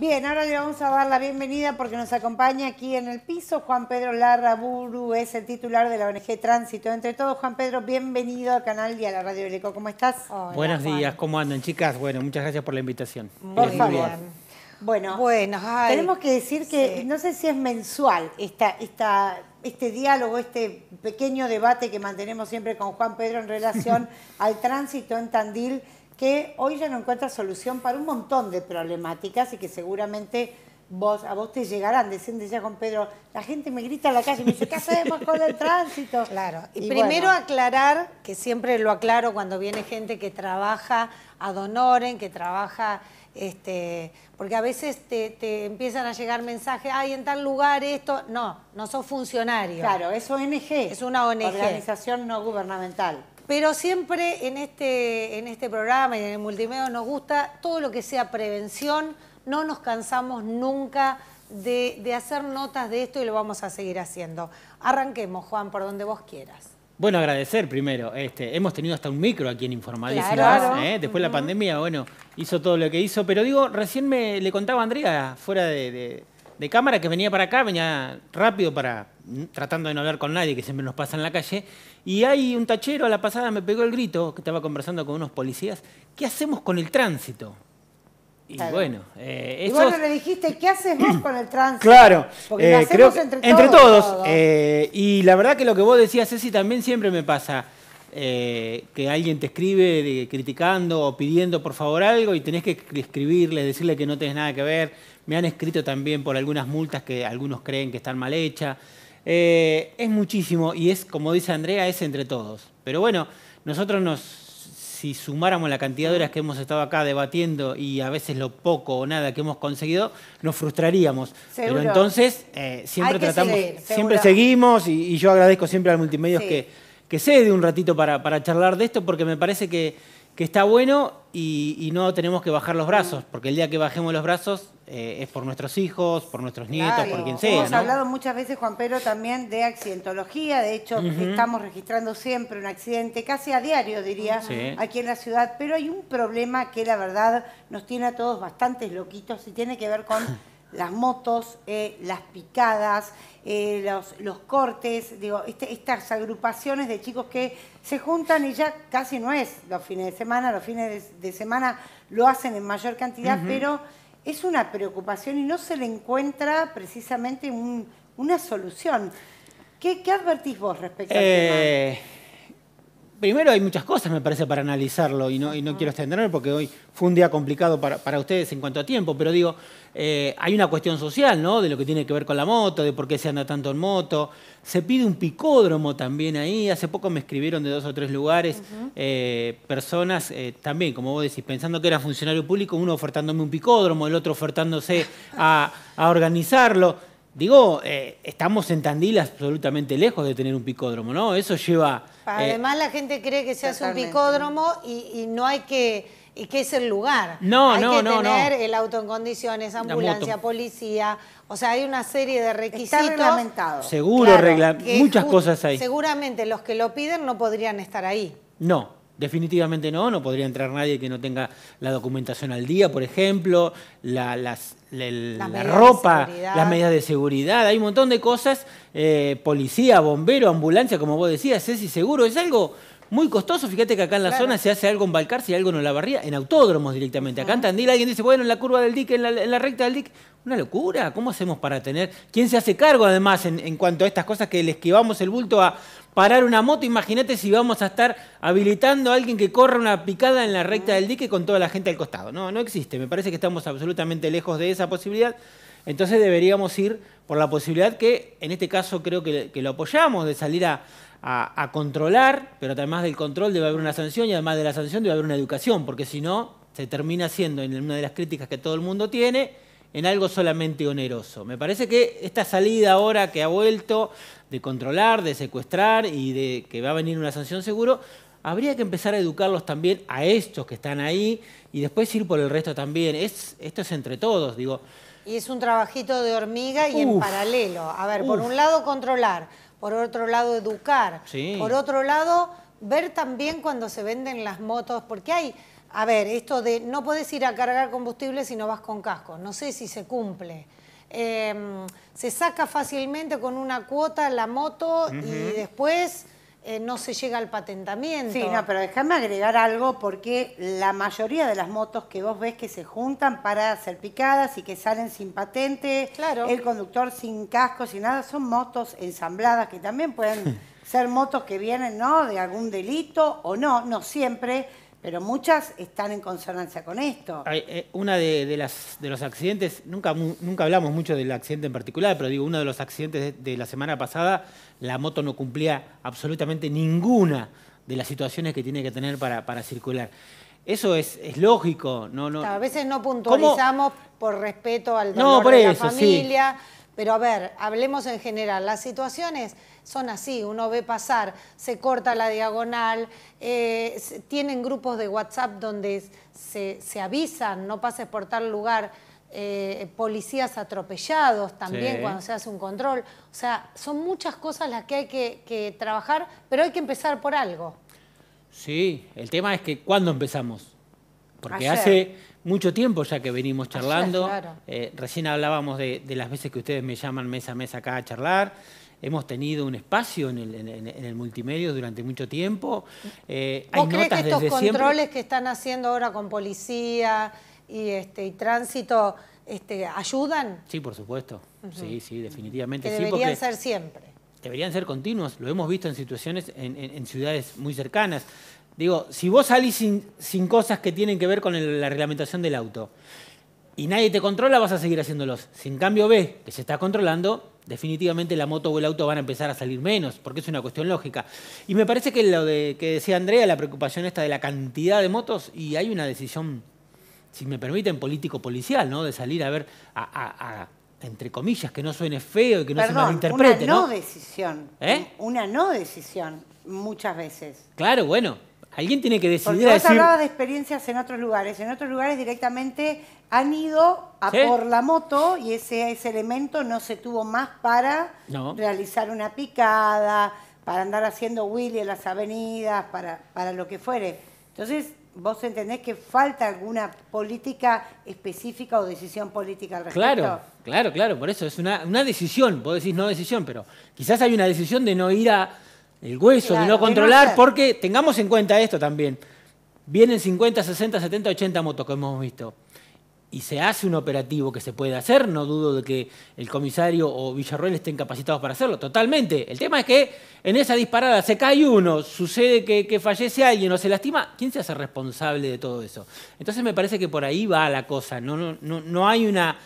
Bien, ahora le vamos a dar la bienvenida porque nos acompaña aquí en el piso Juan Pedro Buru, es el titular de la ONG Tránsito. Entre todos, Juan Pedro, bienvenido al canal y a la Radio Eleco. ¿Cómo estás? Buenos días, ¿cómo andan, chicas? Bueno, muchas gracias por la invitación. Por favor. Bueno, tenemos que decir que no sé si es mensual esta, este diálogo, este pequeño debate que mantenemos siempre con Juan Pedro en relación al tránsito en Tandil que hoy ya no encuentra solución para un montón de problemáticas y que seguramente vos, a vos te llegarán, decían ya con Pedro, la gente me grita en la calle me dice, ¿qué hacemos con el tránsito? Claro, y, primero aclarar, que siempre lo aclaro cuando viene gente que trabaja a Donoren, que trabaja, este, porque a veces te, empiezan a llegar mensajes, ay, en tal lugar esto, no, no sos funcionario. Claro, es ONG. Es una ONG. Organización no gubernamental. Pero siempre en este, en este programa y en el multimedia nos gusta todo lo que sea prevención. No nos cansamos nunca de, hacer notas de esto y lo vamos a seguir haciendo. Arranquemos, Juan, por donde vos quieras. Bueno, agradecer primero. Este, hemos tenido hasta un micro aquí en Informadísimas. ¿eh? Después de la pandemia, bueno, hizo todo lo que hizo. Pero digo, recién me le contaba Andrea, fuera de cámara, que venía para acá, venía rápido para, tratando de no hablar con nadie, que siempre nos pasa en la calle, y hay un tachero a la pasada me pegó el grito, que estaba conversando con unos policías, ¿qué hacemos con el tránsito? Y bueno, eh, eso... y vos le dijiste, ¿qué hacemos con el tránsito? Claro, Porque lo eh, hacemos entre todos. Eh, y la verdad que lo que vos decías, Ceci, también siempre me pasa. que alguien te escribe criticando o pidiendo por favor algo y tenés que escribirle, decirle que no tenés nada que ver. Me han escrito también por algunas multas que algunos creen que están mal hechas. Eh, es muchísimo y es, como dice Andrea, es entre todos. Pero bueno, nosotros nos, si sumáramos la cantidad de horas que hemos estado acá debatiendo y a veces lo poco o nada que hemos conseguido, nos frustraríamos. Pero entonces eh, siempre tratamos, siempre seguimos y, yo agradezco siempre al Multimedios que, se cede un ratito para, para charlar de esto porque me parece que que está bueno y, no tenemos que bajar los brazos, porque el día que bajemos los brazos eh, es por nuestros hijos, por nuestros nietos, por quien sea. Hemos hablado muchas veces, Juan Pedro, también de accidentología. De hecho, estamos registrando siempre un accidente, casi a diario, diría, aquí en la ciudad. Pero hay un problema que la verdad nos tiene a todos bastante loquitos y tiene que ver con las motos, eh, las picadas, eh, los, los, cortes, digo, este, estas agrupaciones de chicos que se juntan y ya casi no es los fines de semana, los fines de, semana lo hacen en mayor cantidad, pero es una preocupación y no se le encuentra precisamente una solución. ¿Qué, ¿Qué, advertís vos respecto al eh, primero hay muchas cosas, me parece, para analizarlo y no, quiero extenderme porque hoy fue un día complicado para, ustedes en cuanto a tiempo, pero digo, eh, hay una cuestión social, ¿no? De lo que tiene que ver con la moto, de por qué se anda tanto en moto. Se pide un picódromo también ahí. Hace poco me escribieron de dos o tres lugares eh, personas, eh, también, como vos decís, pensando que era funcionario público, uno ofertándome un picódromo, el otro ofertándose a, a organizarlo. Digo, eh, estamos en Tandil absolutamente lejos de tener un picódromo, ¿no? Eso lleva... Eh, Además la gente cree que se hace un picódromo y, no hay que... Y que es el lugar. No, hay no, que tener el auto en condiciones, ambulancia, policía. O sea, hay una serie de requisitos. Está Seguro, muchas cosas ahí. Seguramente los que lo piden no podrían estar ahí. No, Definitivamente no, no podría entrar nadie que no tenga la documentación al día, por ejemplo, la, las, la ropa, las medidas de seguridad, hay un montón de cosas, eh, policía, bombero, ambulancia, como vos decías, es seguro, es algo muy costoso. Fíjate que acá en la zona se hace algo en Balcar, si algo en la barría, en autódromos directamente. Acá en Tandil alguien dice, bueno, en la curva del dique, en la, recta del dique. Una locura. ¿Cómo hacemos para tener? ¿Quién se hace cargo además en, cuanto a estas cosas que les esquivamos el bulto a parar una moto? Imagínate si vamos a estar habilitando a alguien que corra una picada en la recta del dique con toda la gente al costado. No, no existe. Me parece que estamos absolutamente lejos de esa posibilidad. Entonces deberíamos ir por la posibilidad que, en este caso creo que, lo apoyamos, de salir a, controlar, pero además del control debe haber una sanción y además de la sanción debe haber una educación, porque si no, se termina siendo, en una de las críticas que todo el mundo tiene, en algo solamente oneroso. Me parece que esta salida ahora que ha vuelto de controlar, de secuestrar y de que va a venir una sanción seguro, habría que empezar a educarlos también a estos que están ahí y después ir por el resto también. Es, esto es entre todos, digo. Y es un trabajito de hormiga y en paralelo. A ver, por un lado controlar, por otro lado educar, por otro lado ver también cuando se venden las motos, porque hay, a ver, esto de no puedes ir a cargar combustible si no vas con casco, no sé si se cumple. Em, se saca fácilmente con una cuota la moto y después eh, no se llega al patentamiento. Sí, no, pero déjame agregar algo porque la mayoría de las motos que vos ves que se juntan para ser picadas y que salen sin patente, claro. el conductor sin casco, sin nada, son motos ensambladas que también pueden ser motos que vienen ¿no? de algún delito o no, no siempre pero muchas están en consonancia con esto. Eh, una de, las, de los accidentes, nunca, nunca hablamos mucho del accidente en particular, pero digo, uno de los accidentes de, la semana pasada, la moto no cumplía absolutamente ninguna de las situaciones que tiene que tener para, circular. Eso es, lógico. No, no. A veces no puntualizamos por respeto al dolor de la familia. Pero a ver, hablemos en general. Las situaciones son así, uno ve pasar, se corta la diagonal, eh, tienen grupos de WhatsApp donde se, avisan, no pases por tal lugar. Eh, policías atropellados también cuando se hace un control. O sea, son muchas cosas las que hay que, trabajar, pero hay que empezar por algo. Sí, el tema es que ¿cuándo empezamos? Porque hace mucho tiempo ya que venimos charlando. Eh, recién hablábamos de, las veces que ustedes me llaman mes a mes acá a charlar. Hemos tenido un espacio en el, multimedio durante mucho tiempo. Eh, ¿Vos crees que estos controles que están haciendo ahora con policía y, este, tránsito este, ayudan? Sí, por supuesto. Sí, sí, definitivamente. deberían ser siempre. Deberían ser continuos. Lo hemos visto en situaciones en ciudades muy cercanas. Digo, si vos salís sin, cosas que tienen que ver con la reglamentación del auto y nadie te controla, vas a seguir haciéndolos. Si en cambio ves que se está controlando, definitivamente la moto o el auto van a empezar a salir menos, porque es una cuestión lógica. Y me parece que lo que decía Andrea, la preocupación esta de la cantidad de motos, y hay una decisión, si me permiten, político-policial, ¿no? De salir a ver a, entre comillas, que no suene feo y que no se malinterprete. Una ¿no? decisión. ¿Eh? Una no decisión, muchas veces. Claro, bueno. Alguien tiene que decidir. Porque vos hablabas de experiencias en otros lugares. En otros lugares directamente han ido a por la moto y ese, ese elemento no se tuvo más para realizar una picada, para andar haciendo Willy en las avenidas, para, para lo que fuere. Entonces, vos entendés que falta alguna política específica o decisión política al respecto. Claro, claro, claro, por eso es una, una decisión, vos decís no decisión, pero quizás hay una decisión de no ir a, el hueso, de no controlar, porque tengamos en cuenta esto también. Vienen 50, 60, 70, 80 motos que hemos visto. Y se hace un operativo que se puede hacer, no dudo de que el comisario o Villarroel estén capacitados para hacerlo, totalmente. El tema es que en esa disparada se cae uno, sucede que, fallece alguien o se lastima, ¿quién se hace responsable de todo eso? Entonces me parece que por ahí va la cosa, no, no, no hay una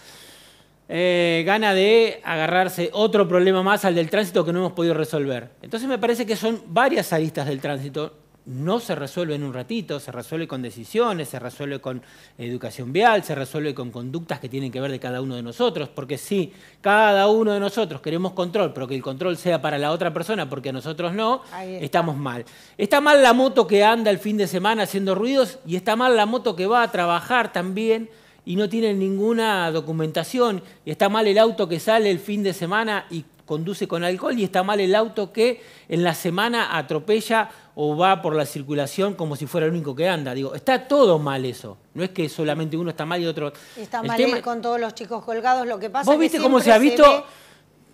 eh, gana de agarrarse otro problema más al del tránsito que no hemos podido resolver. Entonces me parece que son varias aristas del tránsito. No se resuelve en un ratito, se resuelve con decisiones, se resuelve con educación vial, se resuelve con conductas que tienen que ver de cada uno de nosotros, porque si cada uno de nosotros queremos control, pero que el control sea para la otra persona, porque nosotros no, estamos mal. Está mal la moto que anda el fin de semana haciendo ruidos y está mal la moto que va a trabajar también y no tienen ninguna documentación, y está mal el auto que sale el fin de semana y conduce con alcohol, y está mal el auto que en la semana atropella o va por la circulación como si fuera el único que anda. Digo, está todo mal eso. No es que solamente uno está mal y otro. Está mal con todos los chicos colgados, lo que pasa ¿Vos es que viste cómo se ha visto?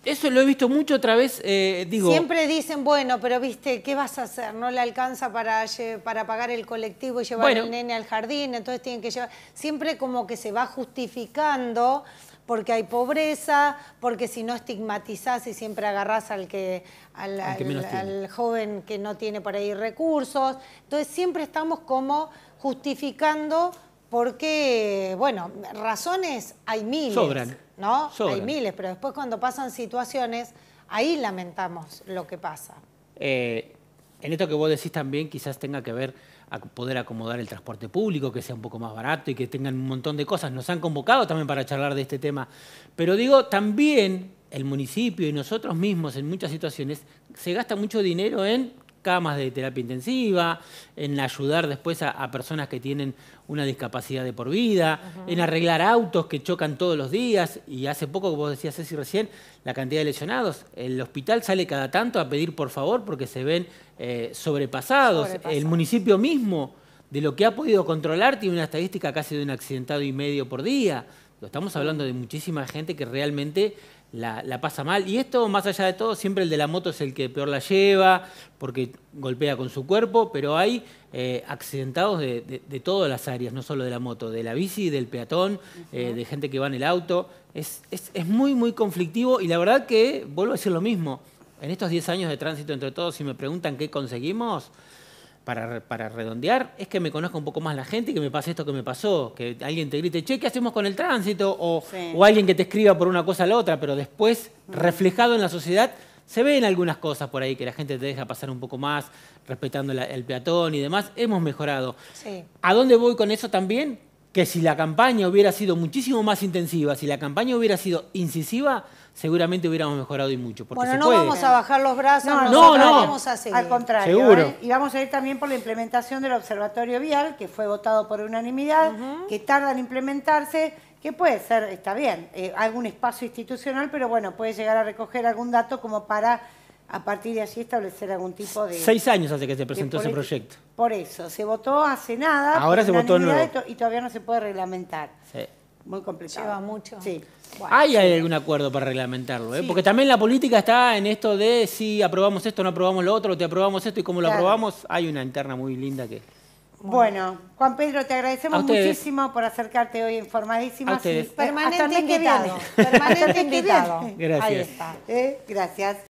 Eso lo he visto mucho otra vez, eh, digo... Siempre dicen, bueno, pero viste, ¿qué vas a hacer? No le alcanza para, para pagar el colectivo y llevar al nene al jardín, entonces tienen que llevar... Siempre como que se va justificando porque hay pobreza, porque si no estigmatizás y siempre agarrás al, que, al, al, al, joven que no tiene por ahí recursos. Entonces siempre estamos como justificando porque, bueno, razones hay miles. Sobran. ¿No? Hay miles, pero después cuando pasan situaciones, ahí lamentamos lo que pasa. Eh, en esto que vos decís también quizás tenga que ver a poder acomodar el transporte público, que sea un poco más barato y que tengan un montón de cosas. Nos han convocado también para charlar de este tema. Pero digo, también el municipio y nosotros mismos en muchas situaciones se gasta mucho dinero en camas de terapia intensiva, en ayudar después a, personas que tienen una discapacidad de por vida, en arreglar autos que chocan todos los días. Y hace poco, vos decías, Ceci, recién, la cantidad de lesionados. El hospital sale cada tanto a pedir por favor porque se ven eh, sobrepasados. El municipio mismo, de lo que ha podido controlar, tiene una estadística casi de un accidentado y medio por día. estamos hablando de muchísima gente que realmente la, pasa mal. Y esto, más allá de todo, siempre el de la moto es el que peor la lleva, porque golpea con su cuerpo, pero hay eh, accidentados de, todas las áreas, no solo de la moto, de la bici, del peatón, eh, de gente que va en el auto. Es, es, muy, muy conflictivo y la verdad que, vuelvo a decir lo mismo, en estos 10 años de tránsito entre todos, si me preguntan qué conseguimos, para, redondear es que me conozca un poco más la gente y que me pase esto que me pasó. Que alguien te grite, che, ¿qué hacemos con el tránsito? O, alguien que te escriba por una cosa a la otra, pero después, mm. reflejado en la sociedad, se ven algunas cosas por ahí que la gente te deja pasar un poco más, respetando el peatón y demás. Hemos mejorado. ¿A dónde voy con eso también? Que si la campaña hubiera sido muchísimo más intensiva, si la campaña hubiera sido incisiva, seguramente hubiéramos mejorado y mucho. Porque bueno, no vamos a bajar los brazos, no, no, a Al contrario. ¿eh? Y vamos a ir también por la implementación del Observatorio Vial, que fue votado por unanimidad, que tarda en implementarse, que puede ser, está bien, eh, algún espacio institucional, pero bueno, puede llegar a recoger algún dato como para a partir de allí establecer algún tipo de... Seis años hace que se presentó ese proyecto. Por eso, se votó hace nada. Ahora se votó nuevo. Y, y todavía no se puede reglamentar. Sí muy complicado. Lleva mucho. hay algún acuerdo para reglamentarlo, ¿eh? porque también la política está en esto de si aprobamos esto, no aprobamos lo otro, te aprobamos esto y como lo aprobamos. Hay una interna muy linda que... Bueno, Juan Pedro, te agradecemos muchísimo por acercarte hoy informadísimo. Permanente invitado. Permanente invitado. Gracias. Ahí está. ¿eh? Gracias.